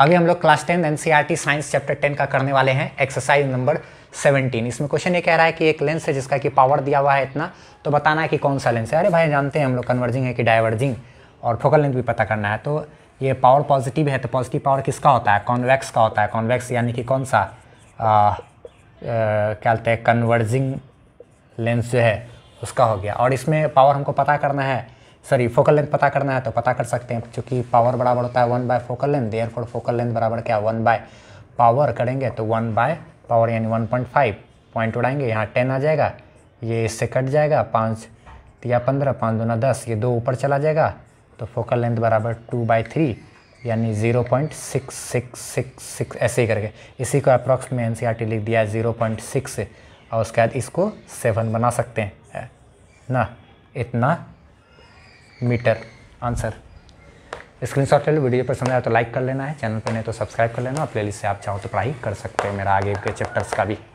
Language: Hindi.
अभी हम लोग class R T science chapter ten का करने वाले हैं एक्सरसाइज नंबर सेवनटीन इसमें क्वेश्चन ये कह रहा है कि एक लेंस है जिसका कि पावर दिया हुआ है इतना तो बताना है कि कौन सा लेंस है अरे भाई जानते हैं हम लोग कन्वर्जिंग है कि डाइवर्जिंग और फोकल लेंथ भी पता करना है तो ये पावर पॉजिटिव है तो पॉजिटिव पावर किसका होता है कॉन्वैक्स का होता है कॉन्वैक्स यानी कि कौन सा क्या कहते हैं कन्वर्जिंग लेंस जो है उसका हो गया और इसमें पावर हमको पता करना है सॉरी फोकल लेंथ पता करना है तो पता कर सकते हैं क्योंकि पावर बराबर होता है one by focal length therefore focal length बराबर क्या वन बाय पावर करेंगे तो वन बाय पावर यानी वन पॉइंट फाइव पॉइंट उड़ाएंगे यहाँ टेन आ जाएगा ये इससे कट जाएगा पाँच या पंद्रह पाँच ना दस ये दो ऊपर चला जाएगा तो फोकल लेंथ बराबर टू बाई थ्री यानी zero point six six six six ऐसे ही करके इसी को अप्रॉक्स में एन e लिख दिया है ज़ीरो पॉइंट सिक्स और उसके बाद इसको सेवन बना सकते हैं ना इतना मीटर आंसर स्क्रीनशॉट ले लो वीडियो पसंद आया तो लाइक कर लेना है चैनल पर नहीं तो सब्सक्राइब कर लेना और प्लेलिस्ट से आप चाहो तो पढ़ाई कर सकते हैं मेरा आगे के चैप्टर्स का भी